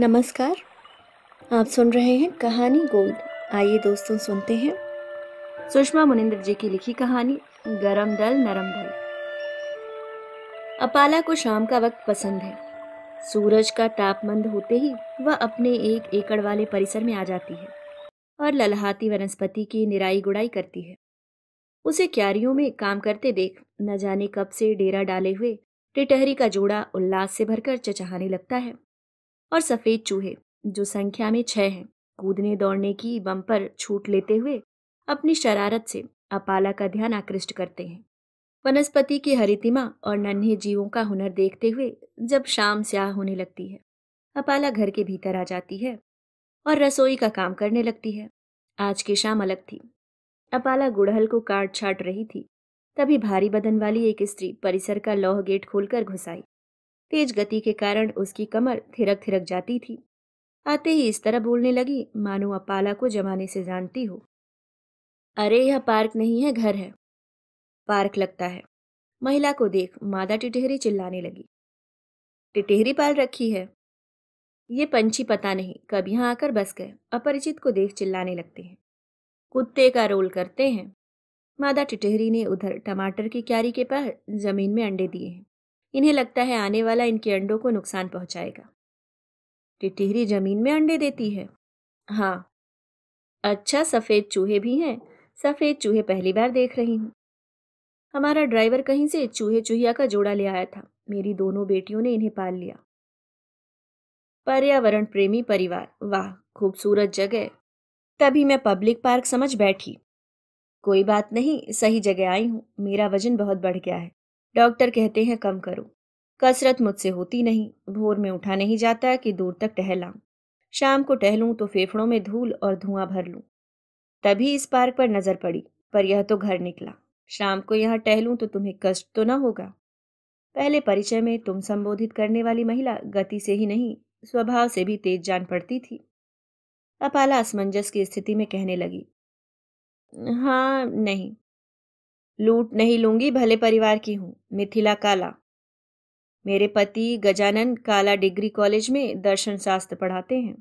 नमस्कार आप सुन रहे हैं कहानी गोल्ड आइए दोस्तों सुनते हैं सुषमा मुनिंद्र जी की लिखी कहानी गरम दल नरम दल अपाला को शाम का वक्त पसंद है सूरज का तापमंद होते ही वह अपने एक एकड़ वाले परिसर में आ जाती है और ललहाती वनस्पति की निराई गुड़ाई करती है उसे क्यारियों में काम करते देख न जाने कब से डेरा डाले हुए टिटहरी का जोड़ा उल्लास से भरकर चचहाने लगता है और सफ़ेद चूहे जो संख्या में छह हैं कूदने दौड़ने की बम पर छूट लेते हुए अपनी शरारत से अपाला का ध्यान आकृष्ट करते हैं वनस्पति की हरितिमा और नन्हे जीवों का हुनर देखते हुए जब शाम स्याह होने लगती है अपाला घर के भीतर आ जाती है और रसोई का काम करने लगती है आज की शाम अलग थी अपाला गुड़हल को काट छाट रही थी तभी भारी बदन वाली एक स्त्री परिसर का लौह गेट खोलकर घुस आई तेज गति के कारण उसकी कमर थिरक थिरक जाती थी आते ही इस तरह बोलने लगी मानो अपाला को जमाने से जानती हो अरे यह पार्क नहीं है घर है पार्क लगता है महिला को देख मादा टिटेहरी चिल्लाने लगी टिटेहरी पाल रखी है ये पंछी पता नहीं कब यहाँ आकर बस गए अपरिचित को देख चिल्लाने लगते हैं कुत्ते का रोल करते हैं मादा टिटेहरी ने उधर टमाटर की क्यारी के पास जमीन में अंडे दिए हैं इन्हें लगता है आने वाला इनके अंडों को नुकसान पहुंचाएगा टिटिहरी जमीन में अंडे देती है हाँ अच्छा सफ़ेद चूहे भी हैं सफ़ेद चूहे पहली बार देख रही हूँ हमारा ड्राइवर कहीं से चूहे चूहिया का जोड़ा ले आया था मेरी दोनों बेटियों ने इन्हें पाल लिया पर्यावरण प्रेमी परिवार वाह खूबसूरत जगह तभी मैं पब्लिक पार्क समझ बैठी कोई बात नहीं सही जगह आई हूँ मेरा वजन बहुत बढ़ गया है डॉक्टर कहते हैं कम करो कसरत मुझसे होती नहीं भोर में उठा नहीं जाता कि दूर तक टहलाऊं शाम को टहलूं तो फेफड़ों में धूल और धुआं भर लूं तभी इस पार्क पर नजर पड़ी पर यह तो घर निकला शाम को यहाँ टहलूं तो तुम्हें कष्ट तो न होगा पहले परिचय में तुम संबोधित करने वाली महिला गति से ही नहीं स्वभाव से भी तेज जान पड़ती थी अपाला असमंजस की स्थिति में कहने लगी हाँ नहीं लूट नहीं लूंगी भले परिवार की हूँ मिथिला काला मेरे पति गजानन काला डिग्री कॉलेज में दर्शन शास्त्र पढ़ाते हैं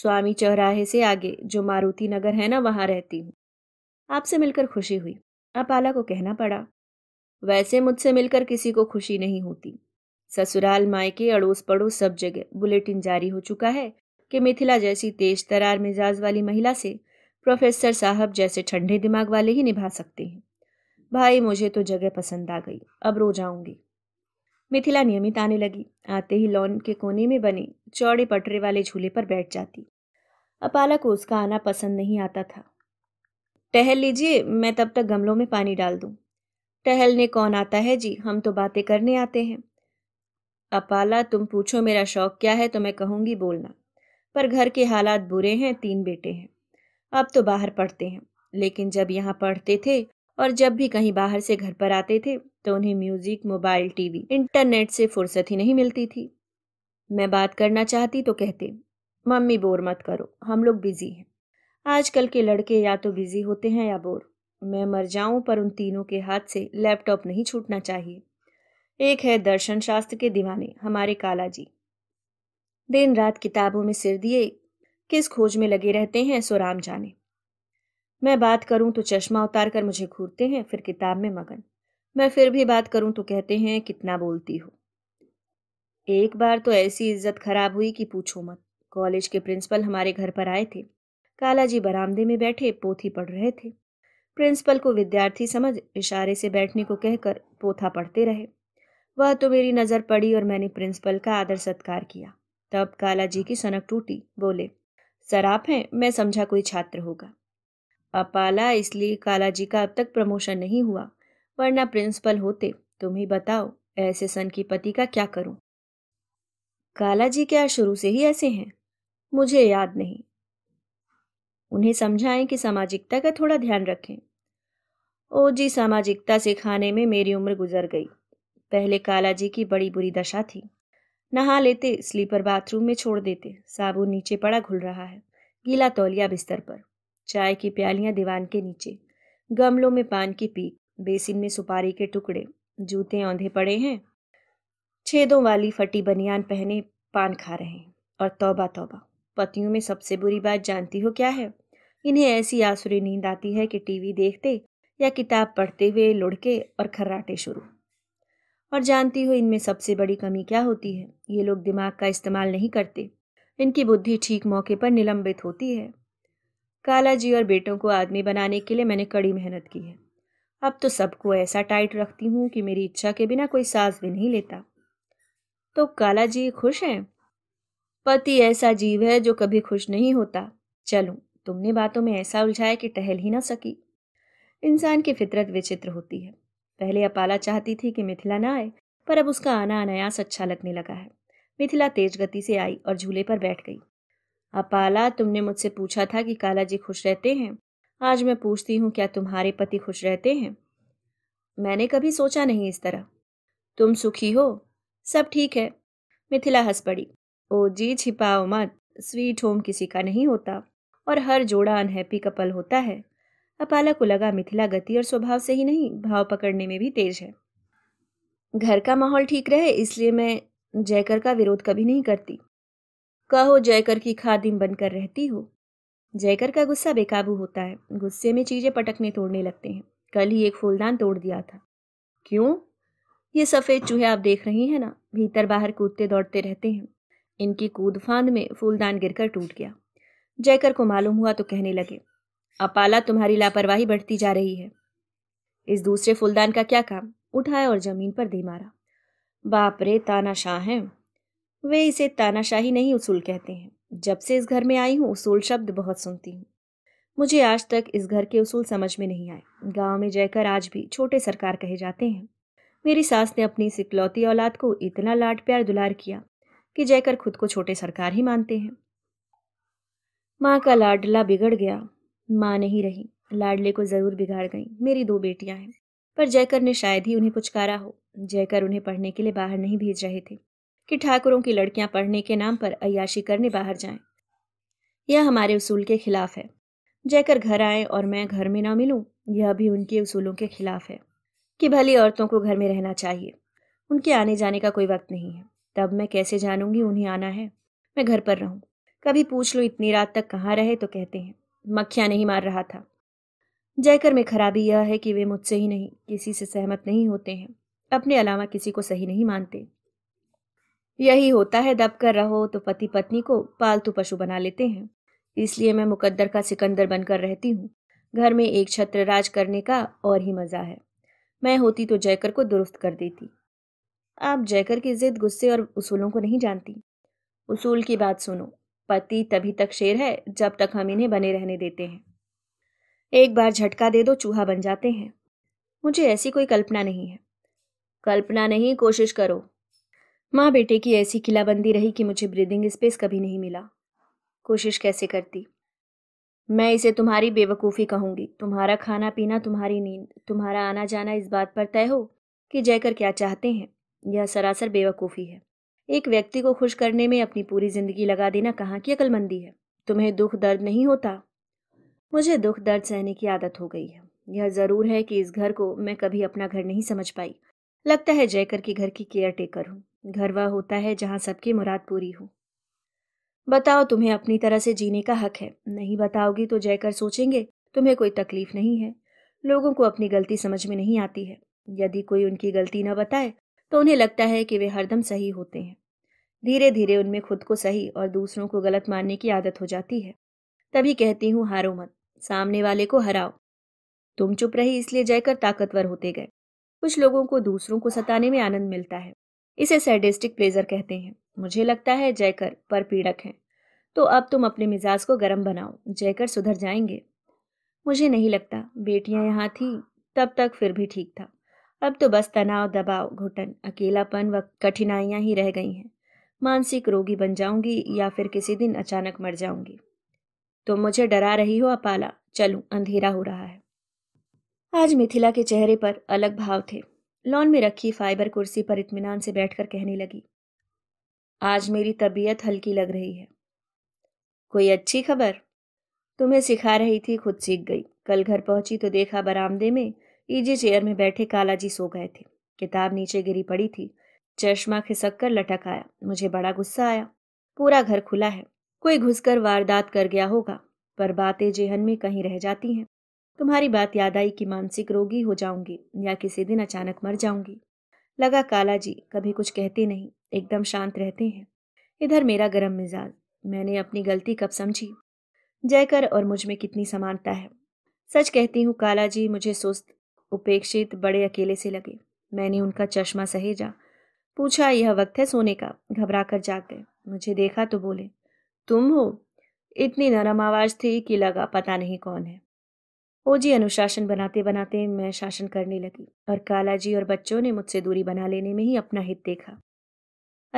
स्वामी चौराहे से आगे जो मारुति नगर है ना वहाँ रहती हूँ आपसे मिलकर खुशी हुई अपाला को कहना पड़ा वैसे मुझसे मिलकर किसी को खुशी नहीं होती ससुराल मायके अड़ोस पड़ोस सब जगह बुलेटिन जारी हो चुका है कि मिथिला जैसी तेज तरार मिजाज वाली महिला से प्रोफेसर साहब जैसे ठंडे दिमाग वाले ही निभा सकते हैं भाई मुझे तो जगह पसंद आ गई अब रो जाऊंगी मिथिला नियमित आने लगी आते ही लॉन के कोने में बने चौड़े पटरे वाले झूले पर बैठ जाती अपाला को उसका आना पसंद नहीं आता था टहल लीजिए मैं तब तक गमलों में पानी डाल दूं टहलने कौन आता है जी हम तो बातें करने आते हैं अपाला तुम पूछो मेरा शौक क्या है तो मैं कहूंगी बोलना पर घर के हालात बुरे हैं तीन बेटे हैं अब तो बाहर पढ़ते हैं लेकिन जब यहाँ पढ़ते थे और जब भी कहीं बाहर से घर पर आते थे तो उन्हें म्यूजिक मोबाइल टीवी इंटरनेट से फुर्सत ही नहीं मिलती थी मैं बात करना चाहती तो कहते मम्मी बोर मत करो हम लोग बिजी हैं आजकल के लड़के या तो बिजी होते हैं या बोर मैं मर जाऊं पर उन तीनों के हाथ से लैपटॉप नहीं छूटना चाहिए एक है दर्शन शास्त्र के दीवाने हमारे काला जी दिन रात किताबों में सिर दिए किस खोज में लगे रहते हैं सो राम जाने मैं बात करूं तो चश्मा उतार कर मुझे घूरते हैं फिर किताब में मगन मैं फिर भी बात करूं तो कहते हैं कितना बोलती हो एक बार तो ऐसी इज्जत खराब हुई कि पूछो मत कॉलेज के प्रिंसिपल हमारे घर पर आए थे काला जी बरामदे में बैठे पोथी पढ़ रहे थे प्रिंसिपल को विद्यार्थी समझ इशारे से बैठने को कहकर पोथा पढ़ते रहे वह तो मेरी नज़र पड़ी और मैंने प्रिंसिपल का आदर सत्कार किया तब काला जी की सनक टूटी बोले सर आप हैं मैं समझा कोई छात्र होगा अपाला इसलिए कालाजी का अब तक प्रमोशन नहीं हुआ वरना प्रिंसिपल होते तुम ही बताओ ऐसे सन की पति का क्या करूं कालाजी क्या शुरू से ही ऐसे हैं मुझे याद नहीं उन्हें समझाएं कि सामाजिकता का थोड़ा ध्यान रखें ओ जी सामाजिकता से खाने में मेरी उम्र गुजर गई पहले कालाजी की बड़ी बुरी दशा थी नहा लेते स्लीपर बाथरूम में छोड़ देते साबुन नीचे पड़ा घुल रहा है गीला तौलिया बिस्तर पर चाय की प्यालियां दीवान के नीचे गमलों में पान की पीक बेसिन में सुपारी के टुकड़े जूते औंधे पड़े हैं छेदों वाली फटी बनियान पहने पान खा रहे हैं और तौबा तौबा पतियों में सबसे बुरी बात जानती हो क्या है इन्हें ऐसी आसुरी नींद आती है कि टीवी देखते या किताब पढ़ते हुए लुढ़के और खर्राटे शुरू और जानती हो इनमें सबसे बड़ी कमी क्या होती है ये लोग दिमाग का इस्तेमाल नहीं करते इनकी बुद्धि ठीक मौके पर निलंबित होती है काला जी और बेटों को आदमी बनाने के लिए मैंने कड़ी मेहनत की है अब तो सबको ऐसा टाइट रखती हूँ कि मेरी इच्छा के बिना कोई सांस भी नहीं लेता तो काला जी खुश हैं पति ऐसा जीव है जो कभी खुश नहीं होता चलूँ तुमने बातों में ऐसा उलझाया कि टहल ही ना सकी इंसान की फितरत विचित्र होती है पहले अपाला चाहती थी कि मिथिला ना आए पर अब उसका आना अनायास अच्छा लगने लगा है मिथिला तेज गति से आई और झूले पर बैठ गई अपाला तुमने मुझसे पूछा था कि काला जी खुश रहते हैं आज मैं पूछती हूँ क्या तुम्हारे पति खुश रहते हैं मैंने कभी सोचा नहीं इस तरह तुम सुखी हो सब ठीक है मिथिला हंस पड़ी ओ जी छिपाओ मत स्वीट होम किसी का नहीं होता और हर जोड़ा अनहैप्पी कपल होता है अपाला को लगा मिथिला गति और स्वभाव से ही नहीं भाव पकड़ने में भी तेज है घर का माहौल ठीक रहे इसलिए मैं जयकर का विरोध कभी नहीं करती कहो जयकर की खादिम बनकर रहती हो जयकर का गुस्सा बेकाबू होता है गुस्से में चीज़ें पटकने तोड़ने लगते हैं कल ही एक फूलदान तोड़ दिया था क्यों ये सफ़ेद चूहे आप देख रही हैं ना भीतर बाहर कूदते दौड़ते रहते हैं इनकी कूद फांद में फूलदान गिरकर टूट गया जयकर को मालूम हुआ तो कहने लगे अपाला तुम्हारी लापरवाही बढ़ती जा रही है इस दूसरे फूलदान का क्या काम उठाया और जमीन पर दे मारा बाप रे शाह हैं वे इसे तानाशाही नहीं उसूल कहते हैं जब से इस घर में आई हूँ उसूल शब्द बहुत सुनती हूँ मुझे आज तक इस घर के उसूल समझ में नहीं आए गांव में जाकर आज भी छोटे सरकार कहे जाते हैं मेरी सास ने अपनी सिकलौती औलाद को इतना लाड प्यार दुलार किया कि जयकर खुद को छोटे सरकार ही मानते हैं माँ का लाडला बिगड़ गया माँ नहीं रही लाडले को ज़रूर बिगाड़ गई मेरी दो बेटियाँ हैं पर जयकर ने शायद ही उन्हें पुचकारा हो जयकर उन्हें पढ़ने के लिए बाहर नहीं भेज रहे थे कि ठाकुरों की लड़कियां पढ़ने के नाम पर अयाशी करने बाहर जाएं। यह हमारे उसूल के खिलाफ है जयकर घर आए और मैं घर में ना मिलूं, यह भी उनके उसूलों के खिलाफ है कि भली औरतों को घर में रहना चाहिए उनके आने जाने का कोई वक्त नहीं है तब मैं कैसे जानूंगी उन्हें आना है मैं घर पर रहूं कभी पूछ लो इतनी रात तक कहाँ रहे तो कहते हैं मक्खियाँ नहीं मार रहा था जयकर में खराबी यह है कि वे मुझसे ही नहीं किसी से सहमत नहीं होते हैं अपने अलावा किसी को सही नहीं मानते यही होता है दबकर रहो तो पति पत्नी को पालतू पशु बना लेते हैं इसलिए मैं मुकद्दर का सिकंदर बनकर रहती हूँ घर में एक छत्र राज करने का और ही मज़ा है मैं होती तो जयकर को दुरुस्त कर देती आप जयकर की जिद गुस्से और उसूलों को नहीं जानती उसूल की बात सुनो पति तभी तक शेर है जब तक हम इन्हें बने रहने देते हैं एक बार झटका दे दो चूहा बन जाते हैं मुझे ऐसी कोई कल्पना नहीं है कल्पना नहीं कोशिश करो माँ बेटे की ऐसी किलाबंदी रही कि मुझे ब्रीदिंग स्पेस कभी नहीं मिला कोशिश कैसे करती मैं इसे तुम्हारी बेवकूफ़ी कहूँगी तुम्हारा खाना पीना तुम्हारी नींद तुम्हारा आना जाना इस बात पर तय हो कि जयकर क्या चाहते हैं यह सरासर बेवकूफ़ी है एक व्यक्ति को खुश करने में अपनी पूरी जिंदगी लगा देना कहाँ की अकलमंदी है तुम्हें दुख दर्द नहीं होता मुझे दुख दर्द सहने की आदत हो गई है यह ज़रूर है कि इस घर को मैं कभी अपना घर नहीं समझ पाई लगता है जयकर के घर की केयर टेकर हूँ घर वह होता है जहां सबकी मुराद पूरी हो बताओ तुम्हें अपनी तरह से जीने का हक है नहीं बताओगी तो जयकर सोचेंगे तुम्हें कोई तकलीफ नहीं है लोगों को अपनी गलती समझ में नहीं आती है यदि कोई उनकी गलती न बताए तो उन्हें लगता है कि वे हरदम सही होते हैं धीरे धीरे उनमें खुद को सही और दूसरों को गलत मानने की आदत हो जाती है तभी कहती हूँ हारो मत सामने वाले को हराओ तुम चुप रही इसलिए जयकर ताकतवर होते गए कुछ लोगों को दूसरों को सताने में आनंद मिलता है इसे सैडिस्टिक प्लेजर कहते हैं मुझे लगता है जयकर पर पीड़क हैं तो अब तुम अपने मिजाज को गर्म बनाओ जयकर सुधर जाएंगे मुझे नहीं लगता बेटियां यहाँ थी तब तक फिर भी ठीक था अब तो बस तनाव दबाव घुटन अकेलापन व कठिनाइयाँ ही रह गई हैं मानसिक रोगी बन जाऊंगी या फिर किसी दिन अचानक मर जाऊंगी तुम तो मुझे डरा रही हो अपाला चलूं अंधेरा हो रहा है आज मिथिला के चेहरे पर अलग भाव थे लॉन में रखी फाइबर कुर्सी पर इतमान से बैठकर कहने लगी आज मेरी तबीयत हल्की लग रही है कोई अच्छी खबर तुम्हें सिखा रही थी खुद सीख गई कल घर पहुंची तो देखा बरामदे में ईजी चेयर में बैठे कालाजी सो गए थे किताब नीचे गिरी पड़ी थी चश्मा खिसक कर लटक आया मुझे बड़ा गुस्सा आया पूरा घर खुला है कोई घुसकर वारदात कर गया होगा पर बातें जेहन में कहीं रह जाती हैं तुम्हारी बात याद आई कि मानसिक रोगी हो जाऊंगी या किसी दिन अचानक मर जाऊंगी लगा काला जी कभी कुछ कहते नहीं एकदम शांत रहते हैं इधर मेरा गर्म मिजाज मैंने अपनी गलती कब समझी जयकर और मुझ में कितनी समानता है सच कहती हूँ काला जी मुझे सुस्त उपेक्षित बड़े अकेले से लगे मैंने उनका चश्मा सहेजा पूछा यह वक्त है सोने का घबरा कर जाग गए मुझे देखा तो बोले तुम हो इतनी नरम आवाज थी कि लगा पता नहीं कौन है ओ जी अनुशासन बनाते बनाते मैं शासन करने लगी और कालाजी और बच्चों ने मुझसे दूरी बना लेने में ही अपना हित देखा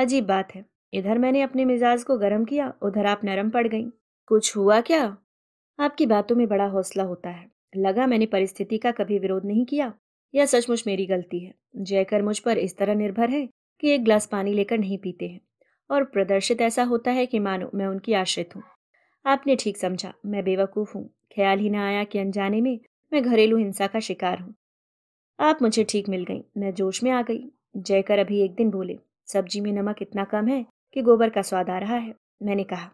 अजीब बात है इधर मैंने अपने मिजाज को गर्म किया उधर आप नरम पड़ गई कुछ हुआ क्या आपकी बातों में बड़ा हौसला होता है लगा मैंने परिस्थिति का कभी विरोध नहीं किया यह सचमुच मेरी गलती है जयकर मुझ पर इस तरह निर्भर है कि एक ग्लास पानी लेकर नहीं पीते हैं और प्रदर्शित ऐसा होता है कि मानो मैं उनकी आश्रित हूँ आपने ठीक समझा मैं बेवकूफ़ हूँ ख्याल ही ना आया कि अनजाने में मैं घरेलू हिंसा का शिकार हूँ आप मुझे ठीक मिल गई मैं जोश में आ गई जयकर अभी एक दिन बोले सब्जी में नमक इतना कम है कि गोबर का स्वाद आ रहा है मैंने कहा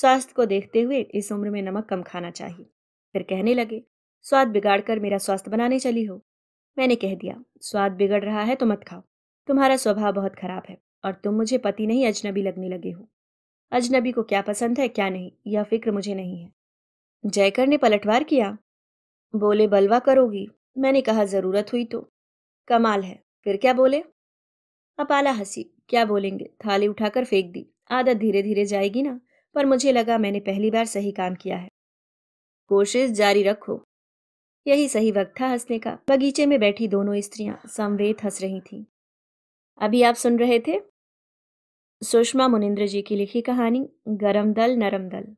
स्वास्थ्य को देखते हुए इस उम्र में नमक कम खाना चाहिए फिर कहने लगे स्वाद बिगाड़ कर मेरा स्वास्थ्य बनाने चली हो मैंने कह दिया स्वाद बिगड़ रहा है तो मत खाओ तुम्हारा स्वभाव बहुत खराब है और तुम मुझे पति नहीं अजनबी लगने लगे हो अजनबी को क्या पसंद है क्या नहीं यह फिक्र मुझे नहीं है जयकर ने पलटवार किया बोले बलवा करोगी मैंने कहा जरूरत हुई तो कमाल है फिर क्या बोले अपाला हंसी क्या बोलेंगे थाली उठाकर फेंक दी आदत धीरे धीरे जाएगी ना पर मुझे लगा मैंने पहली बार सही काम किया है कोशिश जारी रखो यही सही वक्त था हंसने का बगीचे में बैठी दोनों स्त्रियां संवेद हंस रही थीं अभी आप सुन रहे थे सुषमा मुनिंद्र जी की लिखी कहानी गरम दल नरम दल